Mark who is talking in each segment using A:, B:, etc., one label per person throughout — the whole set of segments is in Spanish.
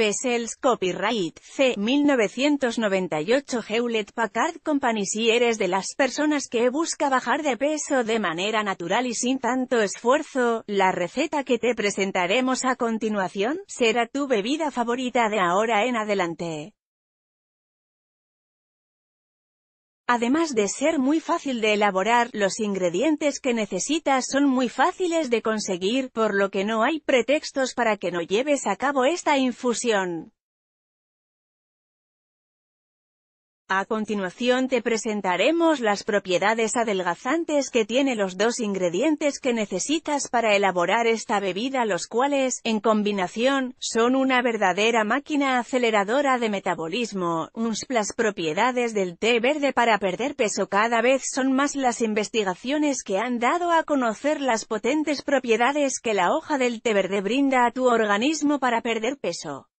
A: Pesels Copyright C. 1998 Hewlett Packard Company Si eres de las personas que busca bajar de peso de manera natural y sin tanto esfuerzo, la receta que te presentaremos a continuación, será tu bebida favorita de ahora en adelante. Además de ser muy fácil de elaborar, los ingredientes que necesitas son muy fáciles de conseguir, por lo que no hay pretextos para que no lleves a cabo esta infusión. A continuación te presentaremos las propiedades adelgazantes que tiene los dos ingredientes que necesitas para elaborar esta bebida los cuales, en combinación, son una verdadera máquina aceleradora de metabolismo. Uns las propiedades del té verde para perder peso cada vez son más las investigaciones que han dado a conocer las potentes propiedades que la hoja del té verde brinda a tu organismo para perder peso.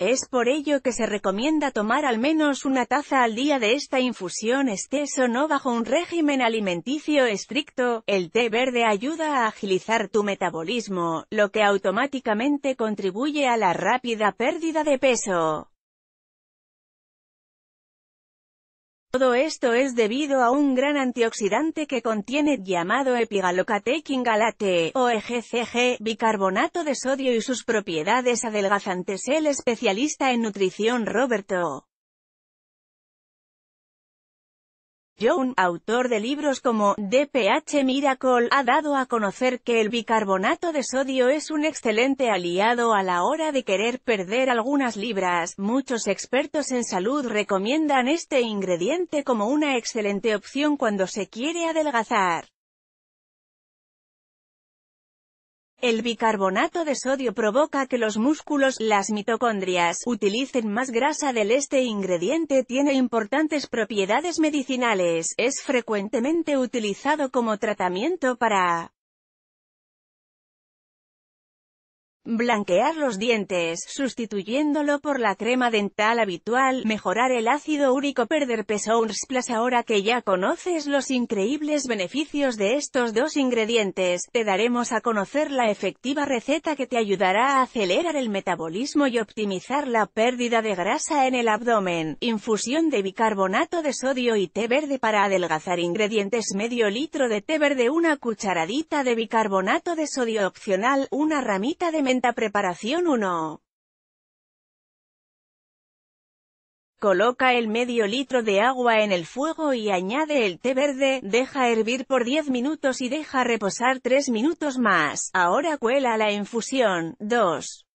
A: Es por ello que se recomienda tomar al menos una taza al día de esta infusión estés o no bajo un régimen alimenticio estricto. El té verde ayuda a agilizar tu metabolismo, lo que automáticamente contribuye a la rápida pérdida de peso. Todo esto es debido a un gran antioxidante que contiene, llamado epigalocatequin galate, o EGCG, bicarbonato de sodio y sus propiedades adelgazantes. El especialista en nutrición Roberto John, autor de libros como DPH Miracle, ha dado a conocer que el bicarbonato de sodio es un excelente aliado a la hora de querer perder algunas libras. Muchos expertos en salud recomiendan este ingrediente como una excelente opción cuando se quiere adelgazar. El bicarbonato de sodio provoca que los músculos, las mitocondrias, utilicen más grasa del este ingrediente tiene importantes propiedades medicinales, es frecuentemente utilizado como tratamiento para Blanquear los dientes, sustituyéndolo por la crema dental habitual, mejorar el ácido úrico, perder peso. Plus ahora que ya conoces los increíbles beneficios de estos dos ingredientes, te daremos a conocer la efectiva receta que te ayudará a acelerar el metabolismo y optimizar la pérdida de grasa en el abdomen. Infusión de bicarbonato de sodio y té verde para adelgazar ingredientes medio litro de té verde una cucharadita de bicarbonato de sodio opcional una ramita de preparación 1. Coloca el medio litro de agua en el fuego y añade el té verde, deja hervir por 10 minutos y deja reposar 3 minutos más. Ahora cuela la infusión. 2.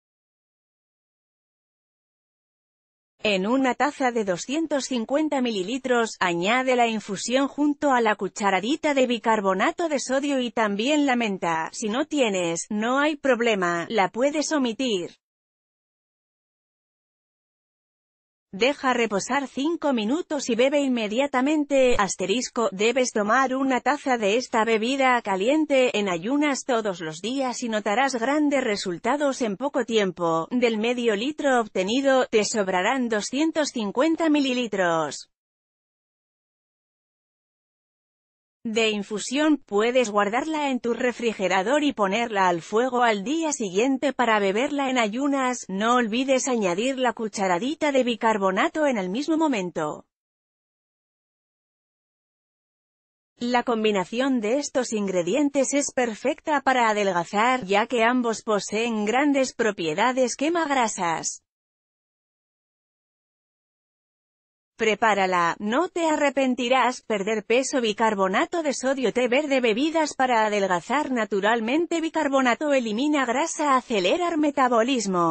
A: En una taza de 250 mililitros, añade la infusión junto a la cucharadita de bicarbonato de sodio y también la menta. Si no tienes, no hay problema, la puedes omitir. Deja reposar 5 minutos y bebe inmediatamente, asterisco, debes tomar una taza de esta bebida caliente en ayunas todos los días y notarás grandes resultados en poco tiempo, del medio litro obtenido, te sobrarán 250 mililitros. de infusión puedes guardarla en tu refrigerador y ponerla al fuego al día siguiente para beberla en ayunas, no olvides añadir la cucharadita de bicarbonato en el mismo momento. La combinación de estos ingredientes es perfecta para adelgazar, ya que ambos poseen grandes propiedades quema grasas. Prepárala, no te arrepentirás, perder peso bicarbonato de sodio té verde bebidas para adelgazar naturalmente bicarbonato elimina grasa acelerar metabolismo.